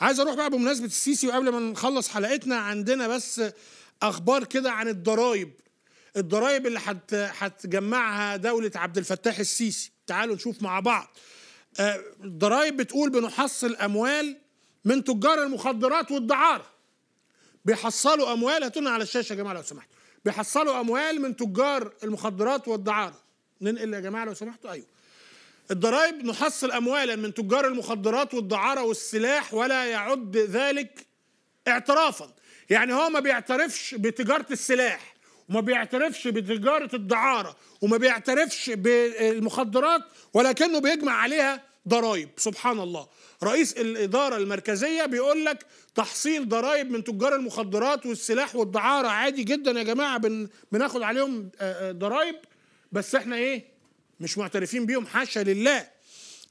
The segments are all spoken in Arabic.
عايز اروح بقى بمناسبه السيسي وقبل ما نخلص حلقتنا عندنا بس اخبار كده عن الضرايب الضرايب اللي حت هتجمعها دوله عبد الفتاح السيسي تعالوا نشوف مع بعض آه، الضرايب بتقول بنحصل اموال من تجار المخدرات والدعاره بيحصلوا اموال هاتونا على الشاشه يا جماعه لو سمحتوا بيحصلوا اموال من تجار المخدرات والدعاره ننقل يا جماعه لو سمحتوا ايوه الضرائب نحصل أموالا من تجار المخدرات والدعارة والسلاح ولا يعد ذلك اعترافا يعني هو ما بيعترفش بتجارة السلاح وما بيعترفش بتجارة الدعارة وما بيعترفش بالمخدرات ولكنه بيجمع عليها ضرائب سبحان الله رئيس الإدارة المركزية بيقول لك تحصيل ضرائب من تجار المخدرات والسلاح والدعارة عادي جدا يا جماعة بناخد عليهم ضرائب بس احنا ايه مش معترفين بيهم حاشا لله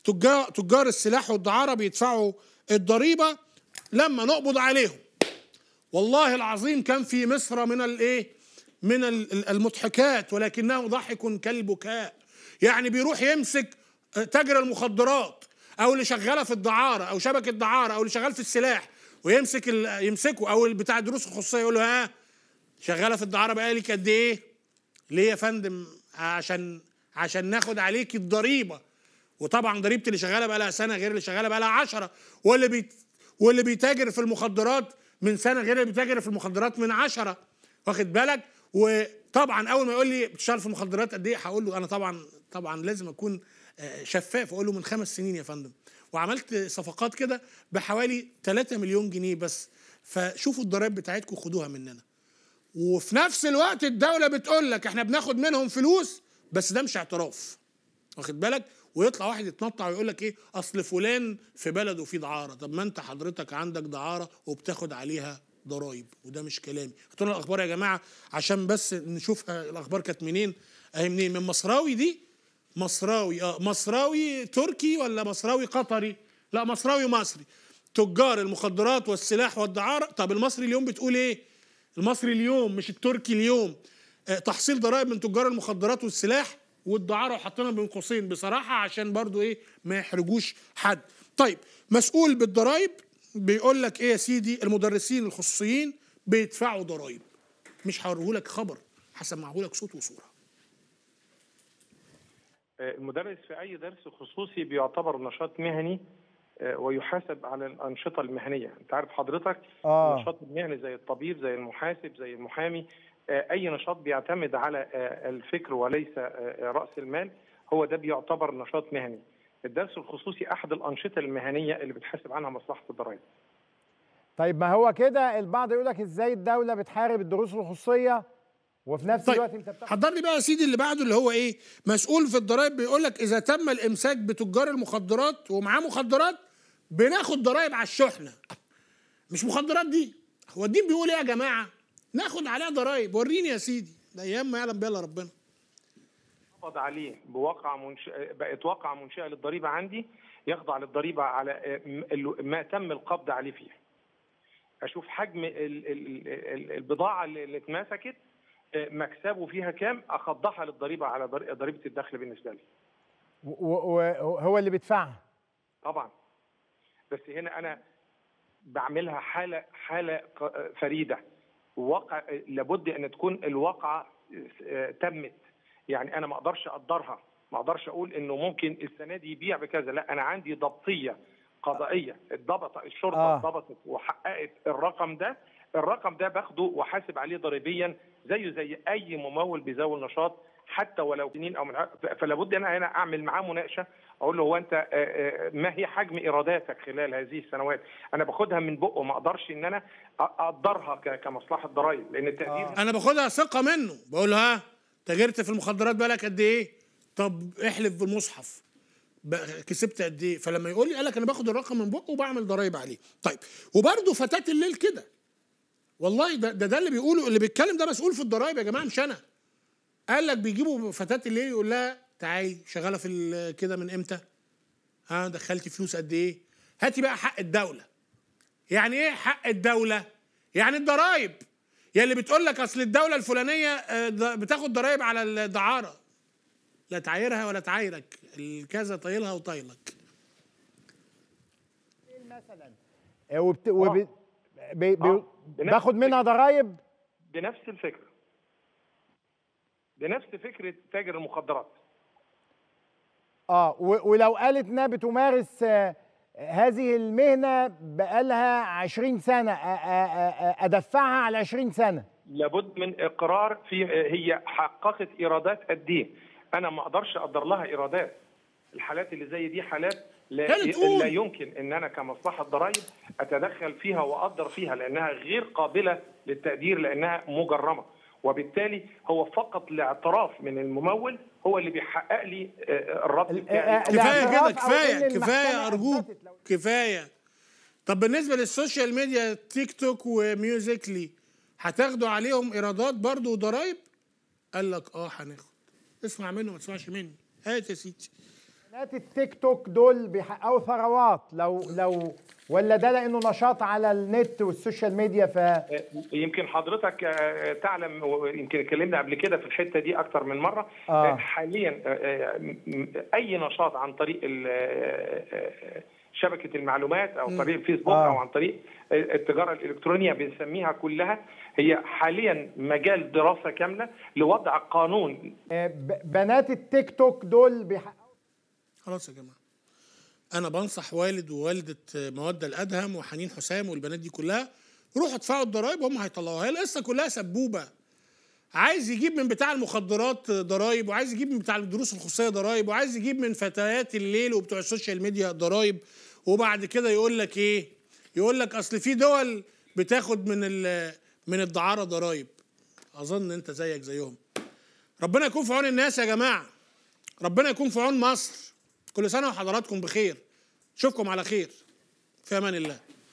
تجار, تجار السلاح والدعارة بيدفعوا الضريبة لما نقبض عليهم والله العظيم كان في مصر من الايه من المضحكات ولكنه ضحك كالبكاء يعني بيروح يمسك آه، تاجر المخدرات او اللي شغاله في الدعاره او شبكه دعاره او اللي شغال في السلاح ويمسك يمسكه او بتاع الدروس الخصوصيه يقول له ها شغاله في الدعاره بقالك قد ايه؟ ليه يا فندم؟ عشان عشان ناخد عليك الضريبه وطبعا ضريبه اللي شغاله بقى لها سنه غير اللي شغاله بقى لها 10 واللي بيت واللي بيتاجر في المخدرات من سنه غير اللي بيتاجر في المخدرات من 10 واخد بالك وطبعا اول ما يقول لي بتشتغل في مخدرات قد ايه هقول له انا طبعا طبعا لازم اكون آه، شفاف اقول له من خمس سنين يا فندم وعملت صفقات كده بحوالي 3 مليون جنيه بس فشوفوا الضرائب بتاعتكم خدوها مننا وفي نفس الوقت الدولة بتقول لك احنا بناخد منهم فلوس بس ده مش اعتراف واخد بالك ويطلع واحد يتنطع ويقول لك ايه اصل فلان في بلده في دعاره طب ما انت حضرتك عندك دعاره وبتاخد عليها ضرايب وده مش كلامي هاتوا الاخبار يا جماعه عشان بس نشوف الاخبار كانت منين اهي منين من مصراوي دي مصراوي اه مصراوي تركي ولا مصراوي قطري لا مصراوي مصري تجار المخدرات والسلاح والدعاره طب المصري اليوم بتقول ايه المصري اليوم مش التركي اليوم آه، تحصيل ضرائب من تجار المخدرات والسلاح والدعاره وحطينا بين قوسين بصراحه عشان برضو ايه ما يحرجوش حد طيب مسؤول بالضرايب بيقول لك ايه يا سيدي المدرسين الخصوصيين بيدفعوا ضرايب مش هوريهولك خبر هسمعهولك صوت وصوره آه، المدرس في اي درس خصوصي بيعتبر نشاط مهني آه، ويحاسب على الانشطه المهنيه انت عارف حضرتك آه. النشاط المهني زي الطبيب زي المحاسب زي المحامي آه، اي نشاط بيعتمد على آه، الفكر وليس آه، راس المال هو ده بيعتبر نشاط مهني الدرس الخصوصي احد الانشطه المهنيه اللي بتحاسب عنها مصلحه الضرائب طيب ما هو كده البعض يقول لك ازاي الدوله بتحارب الدروس الخصوصيه وفي نفس طيب. الوقت انت بتاخد حضر لي بقى يا سيدي اللي بعده اللي هو ايه مسؤول في الضرائب بيقول لك اذا تم الامساك بتجار المخدرات ومعاه مخدرات بناخد ضرائب على الشحنه مش مخدرات دي هو الدين بيقول ايه يا جماعه ناخد عليها ضرايب وريني يا سيدي الايام ما يعلم بها الا ربنا قبض عليه بواقع منش... بقت واقع منشاه للضريبه عندي يخضع للضريبه على ما تم القبض عليه فيها اشوف حجم البضاعه اللي اتمسكت مكسبه فيها كام اخضعها للضريبه على ضريبه الدخل بالنسبه لي وهو اللي بيدفعها طبعا بس هنا انا بعملها حاله حاله فريده وقع لابد ان تكون الواقعه آه، تمت يعني انا ما اقدرش اقدرها ما اقدرش اقول انه ممكن السنه دي يبيع بكذا لا انا عندي ضبطيه قضائيه اتضبط الشرطه آه. ضبطت وحققت الرقم ده الرقم ده باخده وحاسب عليه ضريبيا زيه زي اي ممول بيزاول نشاط حتى ولو سنين او من فلا بد ان انا اعمل معاه مناقشه اقول له هو انت ما هي حجم ايراداتك خلال هذه السنوات انا باخدها من بقه ما اقدرش ان انا اقدرها كمصلحه ضرائب لان التقدير آه. انا باخدها ثقه منه بقول له ها تاجرت في المخدرات بقالك قد ايه طب احلف بالمصحف كسبت قد ايه فلما يقول لي قال لك انا باخد الرقم من بقه وبعمل ضرايب عليه طيب وبرده فتاه الليل كده والله ده, ده ده اللي بيقوله اللي بيتكلم ده مسؤول في الضرايب يا جماعه مش انا قال لك بيجيبوا فتاه ليه يقول لها تعالي شغاله في كده من امتى ها دخلتي فلوس قد ايه هاتي بقى حق الدوله يعني ايه حق الدوله يعني الضرايب يا اللي بتقول لك اصل الدوله الفلانيه آه، بتاخد ضرايب على الدعاره لا تعايرها ولا تعايرك الكذا طايلها وطايلك مثلا آه، وبت... آه. وب... بي... بي... باخد منها ضرايب بنفس الفكره بنفس فكره تاجر المخدرات اه ولو قالت انها بتمارس آه، هذه المهنه بقالها 20 سنه ادفعها على 20 سنه لابد من اقرار في آه، هي حققت ايرادات قد ايه انا ما اقدرش اقدر لها ايرادات الحالات اللي زي دي حالات لا, لا يمكن ان انا كمصلحه ضرائب اتدخل فيها واقدر فيها لانها غير قابله للتقدير لانها مجرمه وبالتالي هو فقط الاعتراف من الممول هو اللي بيحقق لي الرد بتاعي كفايه كده كفايه كفايه ارجوك كفايه طب بالنسبه للسوشيال ميديا تيك توك وميوزيكلي هتاخدوا عليهم ايرادات برضو وضرايب قال لك اه هناخد اسمع منه ما تسمعش مني هات يا سيدي قناه التيك توك دول بيحققوا ثروات لو لو ولا ده لانه نشاط على النت والسوشيال ميديا ف آه، يمكن حضرتك آه، تعلم يمكن اتكلمنا قبل كده في الحته دي اكتر من مره آه. آه، حاليا اي نشاط عن طريق شبكه المعلومات او طريق الفيسبوك آه. او عن طريق التجاره الالكترونيه بنسميها كلها هي حاليا مجال دراسه كامله لوضع قانون بنات التيك توك دول بيحققوا خلاص يا جماعه انا بنصح والد ووالده مودة الادهم وحنين حسام والبنات دي كلها روحوا ادفعوا الضرايب هم هيطلعوها هي القصه كلها سبوبه عايز يجيب من بتاع المخدرات ضرايب وعايز يجيب من بتاع الدروس الخصوصيه ضرايب وعايز يجيب من فتيات الليل وبتوع السوشيال ميديا ضرايب وبعد كده يقول لك ايه يقول لك اصل في دول بتاخد من من الدعاره ضرايب اظن انت زيك زيهم ربنا يكون في عون الناس يا جماعه ربنا يكون في عون مصر كل سنه وحضراتكم بخير اشوفكم على خير في امان الله